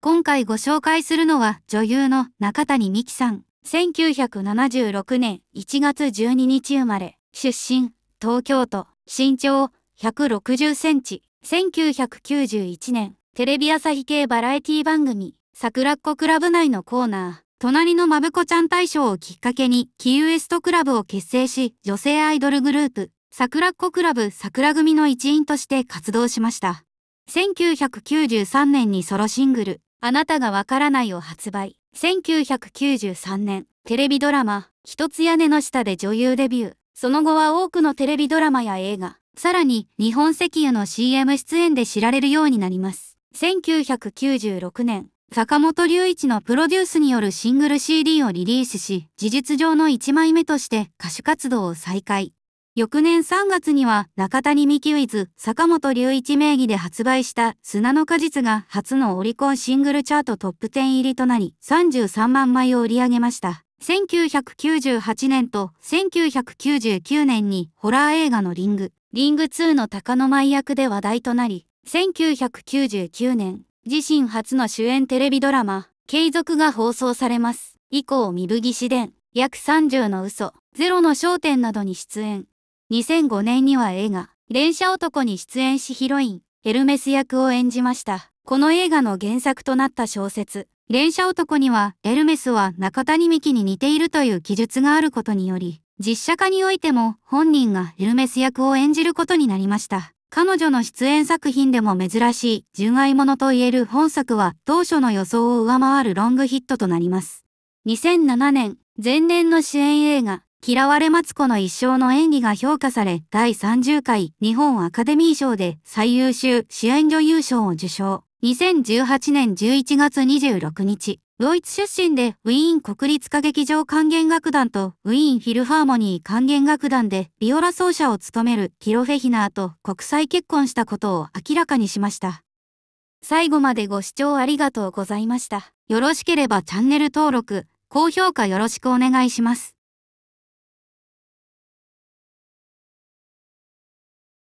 今回ご紹介するのは女優の中谷美紀さん。1976年1月12日生まれ、出身、東京都、身長160センチ。1991年、テレビ朝日系バラエティ番組、桜っ子クラブ内のコーナー、隣のまぶこちゃん大賞をきっかけに、キーウエストクラブを結成し、女性アイドルグループ、桜っ子クラブ桜組の一員として活動しました。1993年にソロシングル、あなたがわからないを発売。1993年、テレビドラマ、一つ屋根の下で女優デビュー。その後は多くのテレビドラマや映画、さらに日本石油の CM 出演で知られるようになります。1996年、坂本隆一のプロデュースによるシングル CD をリリースし、事実上の1枚目として歌手活動を再開。翌年3月には中谷美紀ウィズ坂本龍一名義で発売した砂の果実が初のオリコンシングルチャートトップ10入りとなり33万枚を売り上げました。1998年と1999年にホラー映画のリング、リング2の鷹の舞役で話題となり、1999年、自身初の主演テレビドラマ、継続が放送されます。以降、三吹市伝、約30の嘘、ゼロの焦点などに出演。2005年には映画、連写男に出演しヒロイン、エルメス役を演じました。この映画の原作となった小説、連写男には、エルメスは中谷美紀に似ているという記述があることにより、実写化においても本人がエルメス役を演じることになりました。彼女の出演作品でも珍しい純愛者といえる本作は当初の予想を上回るロングヒットとなります。2007年、前年の主演映画、嫌われマツコの一生の演技が評価され、第30回日本アカデミー賞で最優秀主演女優賞を受賞。2018年11月26日、ドイツ出身でウィーン国立歌劇場管弦楽団とウィーンフィルハーモニー管弦楽団でビオラ奏者を務めるキロ・フェヒナーと国際結婚したことを明らかにしました。最後までご視聴ありがとうございました。よろしければチャンネル登録、高評価よろしくお願いします。